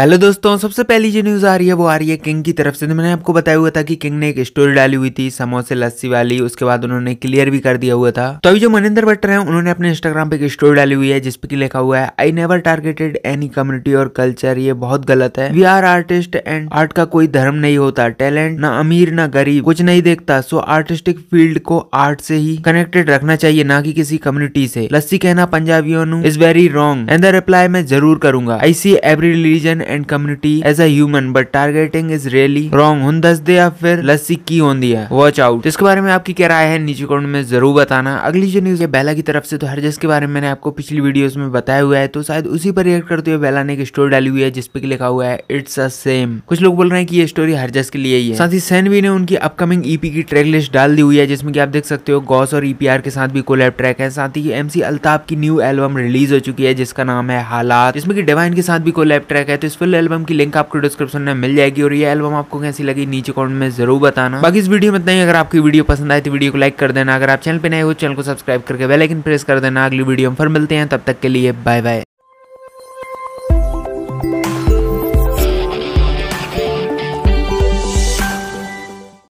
hello दोस्तों सबसे पहली जो न्यूज़ आ रही है वो आ रही है किंग की तरफ से तो मैंने आपको बताया हुआ था कि किंग ने एक स्टोरी डाली हुई थी समोसे लस्सी वाली उसके बाद उन्होंने क्लियर भी कर दिया हुआ था तो अभी जो मनिंदर भट्टर हैं उन्होंने अपने इंस्टाग्राम पे एक स्टोरी डाली हुई है जिसपे की लिखा हुआ है I never targeted any community और कल्चर ये बहुत गलत है we are artist and art का कोई धर्म नहीं होता टैलेंट ना अमीर ना गरीब कुछ नहीं देखता सो आर्टिस्टिक फील्ड को आर्ट से ही कनेक्टेड रखना चाहिए ना कि किसी कम्युनिटी से लस्सी कहना पंजाबियों is very wrong and the reply मैं जरूर करूंगा I see every religion and community as a human but targeting is really wrong उन दस दे या फिर लस्सी की होन दिया वॉच आउट इसके बारे में आपकी क्या राय है नीचे कमेंट में जरूर बताना अगली जो न्यूज है बेला की तरफ से तो हर जस के बारे में मैंने आपको पिछली वीडियो में बताया हुआ है तो शायद उसी पर रिएक्ट करते हुए बेला ने एक स्टोरी डाली हुई है जिसपे लिखा हुआ है इट्स अ सेम कुछ लोग बोल रहे हैं कि ये स्टोरी हर जस के लिए ही है साथ ही सैनवी ने उनकी अपकमिंग ईपी की ट्रैक लिस्ट डाल दी हुई है जिसमें कि आप देख सकते हो गॉस और ईपीआर के साथ भी कोलैब ट्रैक है साथ ही एमसी अल्ताफ की न्यू एल्बम रिलीज हो चुकी है जिसका नाम है हालात जिसमें कि डिवाइन के साथ भी कोलैब ट्रैक है तो इस फुल एल्बम की लिंक आपको डिस्क्रिप्शन में मिल जाएगी और ये एल्बम आपको कैसी लगी नीचे कमेंट में जरूर बताना बाकी इस वीडियो में इतना ही अगर आपकी वीडियो पसंद आए तो वीडियो को लाइक कर देना अगर आप चैनल पर नए हो चैनल को सब्सक्राइब करके बेलाइकन प्रेस कर देना अगली वीडियो हम फिर मिलते हैं तब तक के लिए बाय बाय